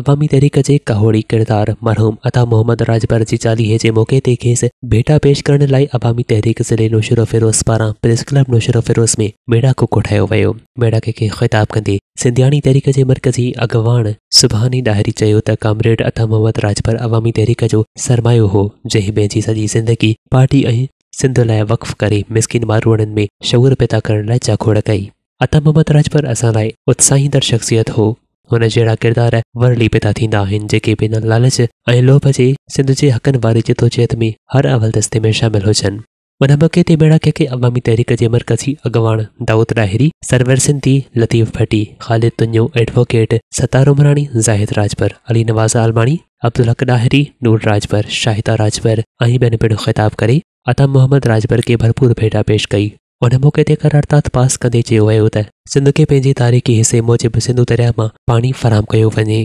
අවමි තෙරිකජේ කහෝඩි කරදාර් මරහුම් අතා මොහමද රාජපරජි චාලිහෙජේ මොකේ තේකේස बेटा पेश करण लाइ अवामी तहरीक ज़िले नौशर फ़िरोज़ पारां प्रेस क्लब नौशर फ़िरोज़ में मेड़ा को कोठायो वियो मेड़ा खे के ख़िताब कंदे सिंधियाणी तहरीक जे मर्कज़ी अॻवान सुभानी डायरी चयो त कामरेड अता मोहम्मद राजभर अवामी तहरीक जो सरमायो हो जंहिं पंहिंजी सॼी ज़िंदगी पार्टी ऐं सिंध लाइ वक़फ़ करे मिसकिन मारूअणनि में शौर पैदा करण लाइ चाखोड़ कई अता मोहम्मद राजभर असां लाइ उत्साहींदड़ शख़्सियत हो हुन जहिड़ा किरदार वरली पैदा थींदा आहिनि जेके बिना लालच ऐं लोभ जे सिंध जे हक़नि वारी जिदोजहद में हर अवल दस्ते में शामिल हुजनि उन मौक़े ते बेड़ाके खे अवामी तहरीक जे मर्कज़ी अॻवान दाऊद ॾाहिरी सरवर सिंधी लतीफ़ भटी ख़ालिद तुंजो एडवोकेट सतार उमराणी ज़ाहिद राजभर अली नवाज़ आलमाणी अब्दुल हक ॾाहिरी नूर राजभर शाहिदा राजभर ऐं ॿियनि पिणु ख़िताब करे अता मोहम्मद राजभर खे भरपूर भेटा पेश कई ಒಡಂಬಡಿಕೆ ಕರಾರ अर्थात पास कदे चयो वियो त सिंध के पंहिंजी तारीख़ी हिस्से मूजिब सिंधु दरिया में पानी फराम किया वे